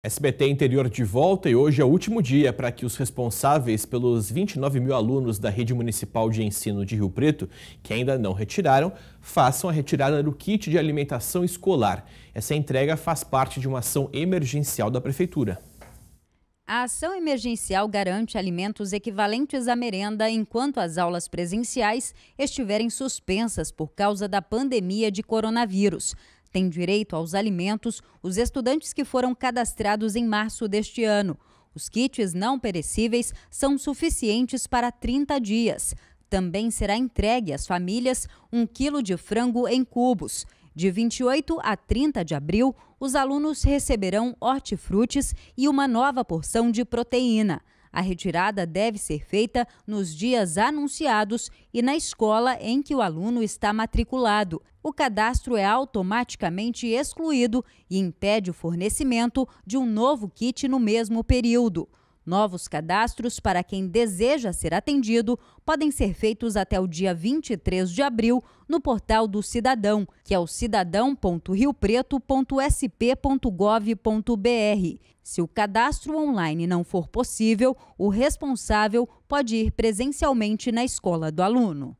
SBT Interior de volta e hoje é o último dia para que os responsáveis pelos 29 mil alunos da Rede Municipal de Ensino de Rio Preto, que ainda não retiraram, façam a retirada do kit de alimentação escolar. Essa entrega faz parte de uma ação emergencial da Prefeitura. A ação emergencial garante alimentos equivalentes à merenda enquanto as aulas presenciais estiverem suspensas por causa da pandemia de coronavírus têm direito aos alimentos os estudantes que foram cadastrados em março deste ano. Os kits não perecíveis são suficientes para 30 dias. Também será entregue às famílias um quilo de frango em cubos. De 28 a 30 de abril, os alunos receberão hortifrutis e uma nova porção de proteína. A retirada deve ser feita nos dias anunciados e na escola em que o aluno está matriculado. O cadastro é automaticamente excluído e impede o fornecimento de um novo kit no mesmo período. Novos cadastros para quem deseja ser atendido podem ser feitos até o dia 23 de abril no portal do Cidadão, que é o cidadão.riopreto.sp.gov.br. Se o cadastro online não for possível, o responsável pode ir presencialmente na escola do aluno.